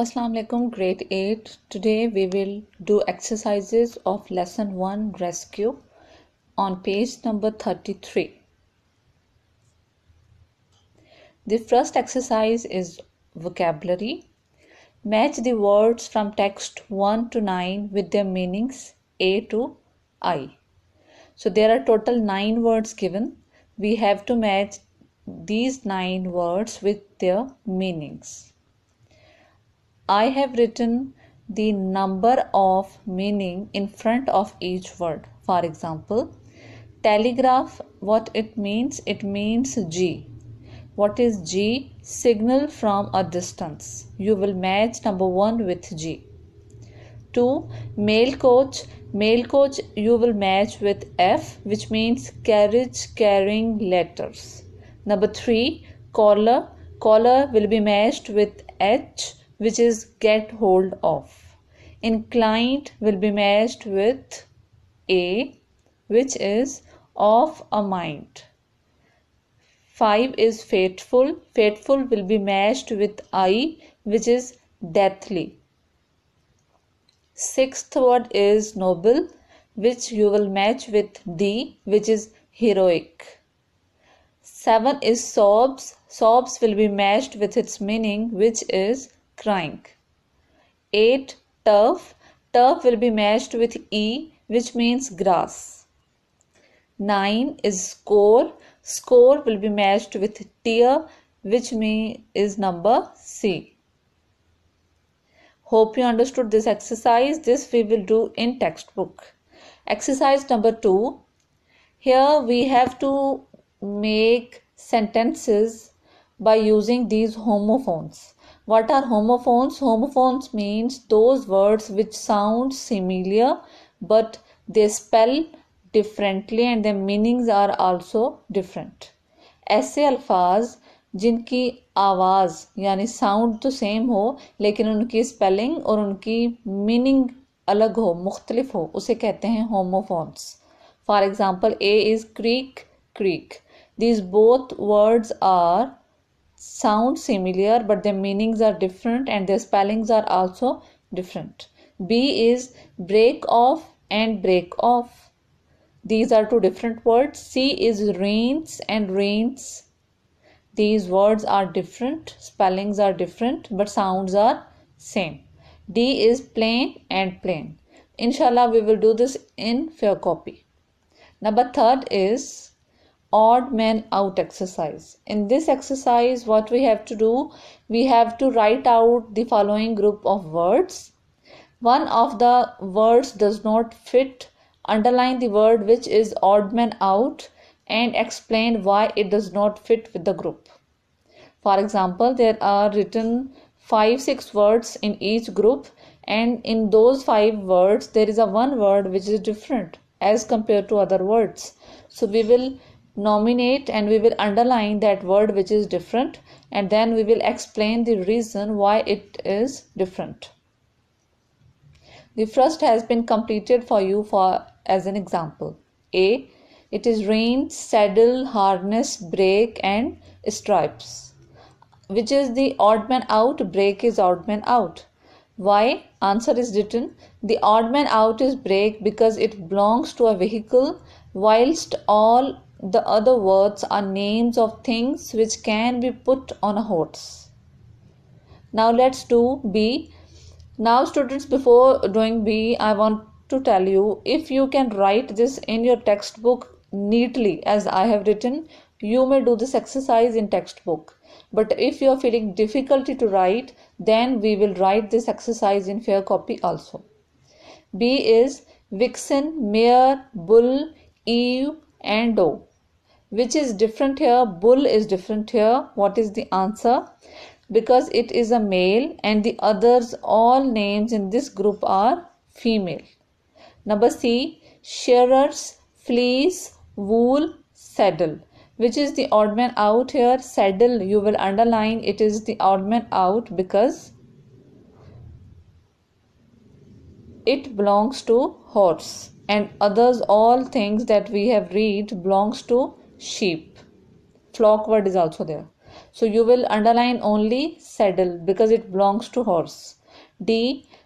Assalamu alaikum grade 8 today we will do exercises of lesson 1 rescue on page number 33 the first exercise is vocabulary match the words from text 1 to 9 with their meanings a to i so there are total 9 words given we have to match these 9 words with their meanings I have written the number of meaning in front of each word. For example, telegraph, what it means? It means G. What is G? Signal from a distance. You will match number 1 with G. 2. Mail coach. Mail coach you will match with F which means carriage carrying letters. Number 3. Collar. Collar will be matched with H which is get hold of. Inclined will be matched with A, which is of a mind. 5 is fateful. Fateful will be matched with I, which is deathly. Sixth word is noble, which you will match with D, which is heroic. Seven is sobs. Sobs will be matched with its meaning, which is crying. 8. Turf. Turf will be matched with E, which means grass. 9 is score. Score will be matched with tear, which mean is number C. Hope you understood this exercise. This we will do in textbook. Exercise number 2. Here we have to make sentences by using these homophones. What are homophones? Homophones means those words which sound similar but they spell differently and their meanings are also different. ऐसे अल्फाज जिनकी आवाज़ यानी sound तो same हो लेकिन उनकी spelling और उनकी मीनिंग अलग हो मुख्तलिफ हो उसे कहते हैं homophones for example a is creek creek these both words are sound similar but their meanings are different and their spellings are also different. B is break off and break off. These are two different words. C is rains and rains. These words are different, spellings are different, but sounds are same. D is plain and plain. Inshallah, we will do this in fair copy. Number third is odd man out exercise. In this exercise, what we have to do, we have to write out the following group of words. One of the words does not fit, underline the word which is odd man out and explain why it does not fit with the group. For example, there are written 5 6 words in each group, and in those 5 words, there is a one word which is different as compared to other words. So, we will nominate and we will underline that word which is different and then we will explain the reason why it is different. The first has been completed for you for as an example. A. It is range, saddle, harness, brake and stripes. Which is the odd man out? Brake is odd man out. Why? Answer is written. The odd man out is brake because it belongs to a vehicle whilst all the other words are names of things which can be put on a horse. Now let's do B. Now students before doing B I want to tell you if you can write this in your textbook neatly as I have written you may do this exercise in textbook but if you are feeling difficulty to write then we will write this exercise in fair copy also. B is vixen, mare, bull, ewe and doe which is different here bull is different here what is the answer because it is a male and the others all names in this group are female number c shearers fleece wool saddle which is the odd man out here saddle you will underline it is the odd man out because it belongs to horse and others all things that we have read belongs to sheep flock word is also there so you will underline only saddle because it belongs to horse d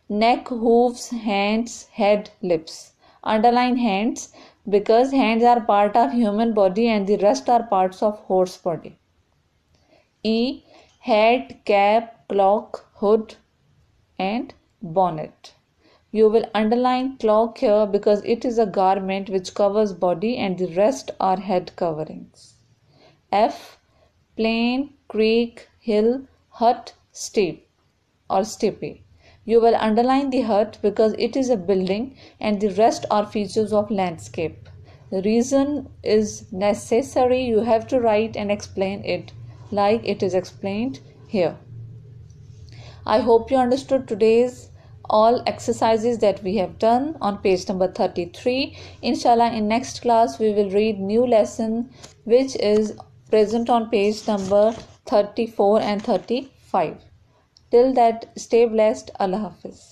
neck hooves hands head lips underline hands because hands are part of human body and the rest are parts of horse body e head cap clock hood and bonnet you will underline cloak here because it is a garment which covers body and the rest are head coverings. F. Plain, creek, hill, hut, steep or steepy. You will underline the hut because it is a building and the rest are features of landscape. The reason is necessary. You have to write and explain it like it is explained here. I hope you understood today's all exercises that we have done on page number 33 inshallah in next class we will read new lesson which is present on page number 34 and 35 till that stay blessed allah hafiz